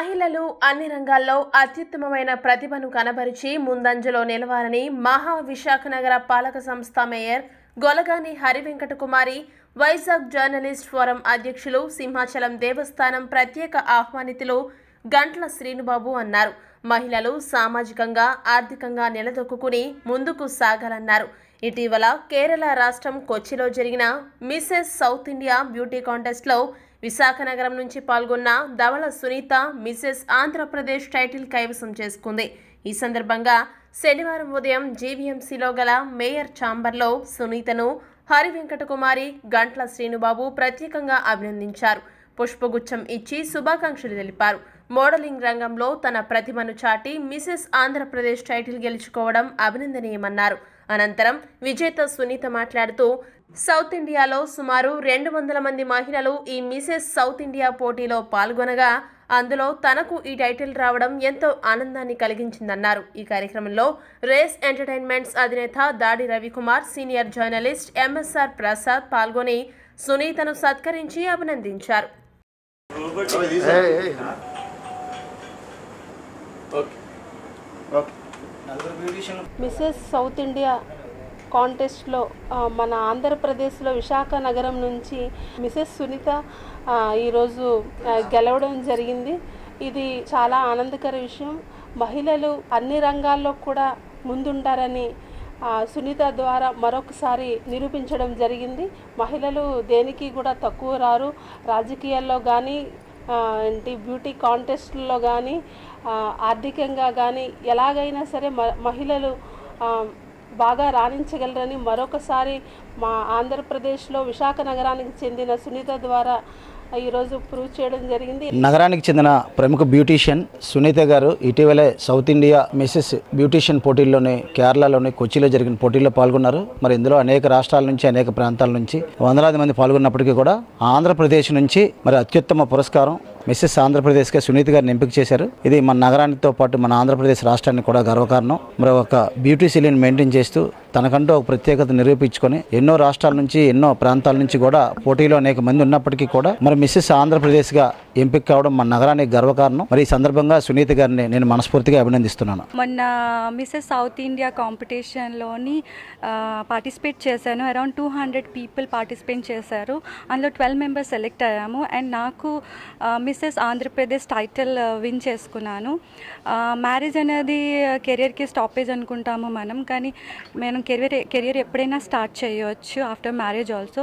మహిళలు అన్ని రంగాల్లో అత్యుత్తమమైన ప్రతిభను కనబరిచి ముందంజలో నిలవాలని మహా విశాఖనగర పాలక సంస్థ mayor Golagani Harivenkata Kumari Vizag journalist forum అధ్యక్షులు సింహాచలం దేవస్థానం ప్రత్యేక ఆహ్వానితులు గంట్ల శ్రీనుబాబు అన్నారు మహిళలు సామాజికంగా ఆర్థికంగా నిలదొక్కుని ముందుకు సాగాలన్నారు ఇటీవల కేరళ రాష్ట్రం కొచ్చిలో జరిగిన మిస్సెస్ సౌత్ ఇండియా బ్యూటీ కాంటెస్ట్లో విశాఖ నగరం నుంచి పాల్గొన్న ధవళ సునీత మిసెస్ ఆంధ్రప్రదేశ్ టైటిల్ కైవసం చేసుకుంది ఈ సందర్భంగా శనివారం ఉదయం జీవీఎంసీలో గల మేయర్ ఛాంబర్లో సునీతను హరివెంకటకుమారి గంట్ల శ్రీనుబాబు ప్రత్యేకంగా అభినందించారు పుష్పగుచ్చం ఇచ్చి శుభాకాంక్షలు తెలిపారు మోడలింగ్ రంగంలో తన ప్రతిమను చాటి మిసెస్ ఆంధ్రప్రదేశ్ టైటిల్ గెలుచుకోవడం అభినందనీయమన్నారు అనంతరం విజేత సునీత మాట్లాడుతూ సౌత్ ఇండియాలో సుమారు రెండు వందల మంది మహిళలు ఈ మిసెస్ సౌత్ ఇండియా పోటీలో పాల్గొనగా అందులో తనకు ఈ టైటిల్ రావడం ఎంతో ఆనందాన్ని కలిగించిందన్నారు ఈ కార్యక్రమంలో రేస్ ఎంటర్టైన్మెంట్స్ అధినేత Dadi Ravikumar senior journalist MSR Prasad పాల్గొని సునీతను సత్కరించి అభినందించారు ఓకే మిస్సెస్ సౌత్ ఇండియా కాంటెస్ట్లో మన ఆంధ్రప్రదేశ్లో విశాఖ నగరం నుంచి మిసెస్ సునీత ఈరోజు గెలవడం జరిగింది ఇది చాలా ఆనందకర విషయం మహిళలు అన్ని రంగాల్లో కూడా ముందుంటారని సునీత ద్వారా మరొకసారి నిరూపించడం జరిగింది మహిళలు దేనికి కూడా తక్కువ రారు రాజకీయాల్లో కానీ ఏంటి బ్యూటీ కాంటెస్ట్లో కానీ ఆర్థికంగా కానీ ఎలాగైనా సరే మహిళలు బాగా రాణించగలరని మరొకసారి మా ఆంధ్రప్రదేశ్లో విశాఖ నగరానికి చెందిన సునీత ద్వారా ఈరోజు ప్రూవ్ చేయడం జరిగింది నగరానికి చెందిన ప్రముఖ బ్యూటీషియన్ సునీత గారు ఇటీవలే సౌత్ ఇండియా మిసెస్ బ్యూటీషియన్ పోటీల్లోని కేరళలోని కొచ్చిలో జరిగిన పోటీల్లో పాల్గొన్నారు మరి ఇందులో అనేక రాష్ట్రాల నుంచి అనేక ప్రాంతాల నుంచి వందలాది మంది పాల్గొన్నప్పటికీ కూడా ఆంధ్రప్రదేశ్ నుంచి మరి అత్యుత్తమ పురస్కారం మిస్సెస్ ఆంధ్రప్రదేశ్గా సునీత గారిని ఎంపిక చేశారు ఇది మన నగరానితో పాటు మన ఆంధ్రప్రదేశ్ రాష్ట్రానికి కూడా గర్వకారణం మరి ఒక బ్యూటీ సిలిన్ మెయింటైన్ చేస్తూ తనకంటూ ఒక ప్రత్యేకత నిరూపించుకొని ఎన్నో రాష్ట్రాల నుంచి ఎన్నో ప్రాంతాల నుంచి కూడా పోటీలో అనేక మంది ఉన్నప్పటికీ కూడా మరి మిస్సెస్ ఆంధ్రప్రదేశ్గా ఎంపిక కావడం మన నగరానికి గర్వకారణం మరి ఈ సందర్భంగా సునీత గారిని నేను మనస్ఫూర్తిగా అభినందిస్తున్నాను మొన్న మిస్సెస్ సౌత్ ఇండియా కాంపిటీషన్లోని పార్టిసిపేట్ చేశాను around two hundred people participate చేశారు అందులో ట్వెల్వ్ మెంబర్స్ సెలెక్ట్ అయ్యాము అండ్ నాకు మిస్సెస్ ఆంధ్రప్రదేశ్ టైటిల్ విన్ చేసుకున్నాను మ్యారేజ్ అనేది కెరియర్కి స్టాపేజ్ అనుకుంటాము మనం కానీ మనం కెరియర్ కెరియర్ ఎప్పుడైనా స్టార్ట్ చేయవచ్చు after marriage also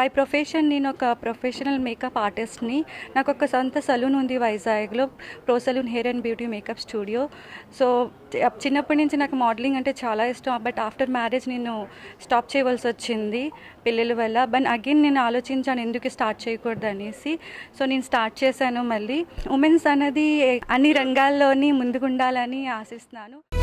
by profession నేను ఒక ప్రొఫెషనల్ మేకప్ ఆర్టిస్ట్ని కానీ నాకు ఒక సొంత సలూన్ ఉంది వైజాగ్లో pro salon hair and beauty makeup studio so చిన్నప్పటి నుంచి నాకు మోడలింగ్ అంటే చాలా ఇష్టం బట్ ఆఫ్టర్ మ్యారేజ్ నేను స్టాప్ చేయవలసి వచ్చింది పిల్లల వల్ల బట్ అగైన్ నేను ఆలోచించాను ఎందుకు స్టార్ట్ చేయకూడదు అనేసి సో నేను స్టార్ట్ చేశాను మళ్ళీ ఉమెన్స్ అనేది అన్ని రంగాల్లోని ముందుకుండాలని ఆశిస్తున్నాను